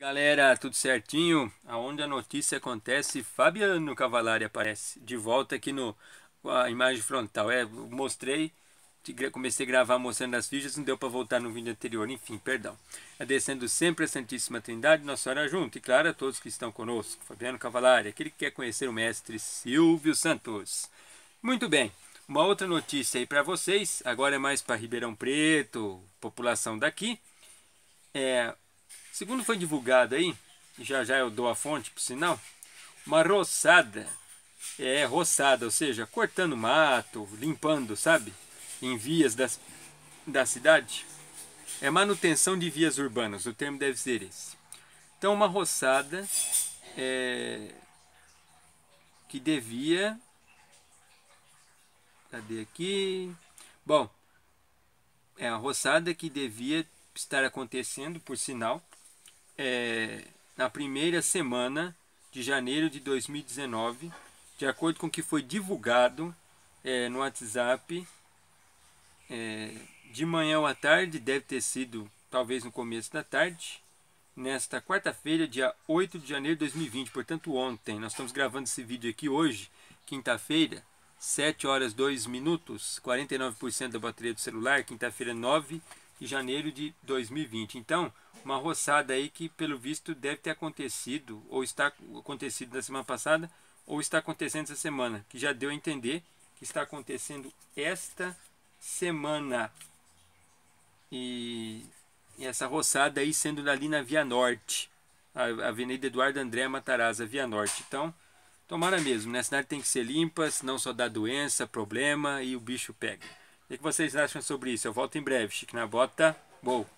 Galera, tudo certinho? Aonde a notícia acontece, Fabiano Cavalari aparece de volta aqui no com a imagem frontal. É, mostrei, comecei a gravar mostrando as fichas, não deu para voltar no vídeo anterior, enfim, perdão. Agradecendo sempre a Santíssima Trindade, Nossa Senhora junto e claro a todos que estão conosco. Fabiano Cavalari, aquele que quer conhecer o mestre Silvio Santos. Muito bem. Uma outra notícia aí para vocês, agora é mais para Ribeirão Preto, população daqui. É, Segundo foi divulgado aí, já já eu dou a fonte por sinal, uma roçada, é roçada, ou seja, cortando mato, limpando, sabe? Em vias das, da cidade. É manutenção de vias urbanas, o termo deve ser esse. Então uma roçada é, que devia... Cadê aqui? Bom, é a roçada que devia estar acontecendo, por sinal, é, na primeira semana de janeiro de 2019, de acordo com o que foi divulgado é, no WhatsApp. É, de manhã ou à tarde, deve ter sido talvez no começo da tarde, nesta quarta-feira, dia 8 de janeiro de 2020, portanto ontem. Nós estamos gravando esse vídeo aqui hoje, quinta-feira, 7 horas 2 minutos, 49% da bateria do celular, quinta-feira, 9 de janeiro de 2020. Então, uma roçada aí que, pelo visto, deve ter acontecido, ou está acontecido na semana passada, ou está acontecendo essa semana, que já deu a entender que está acontecendo esta semana. E essa roçada aí sendo ali na Via Norte, a Avenida Eduardo André Matarazza, Via Norte. Então, tomara mesmo, né? A cidade tem que ser limpa, senão só dá doença, problema e o bicho pega. O que vocês acham sobre isso? Eu volto em breve. Chique na bota. Boa!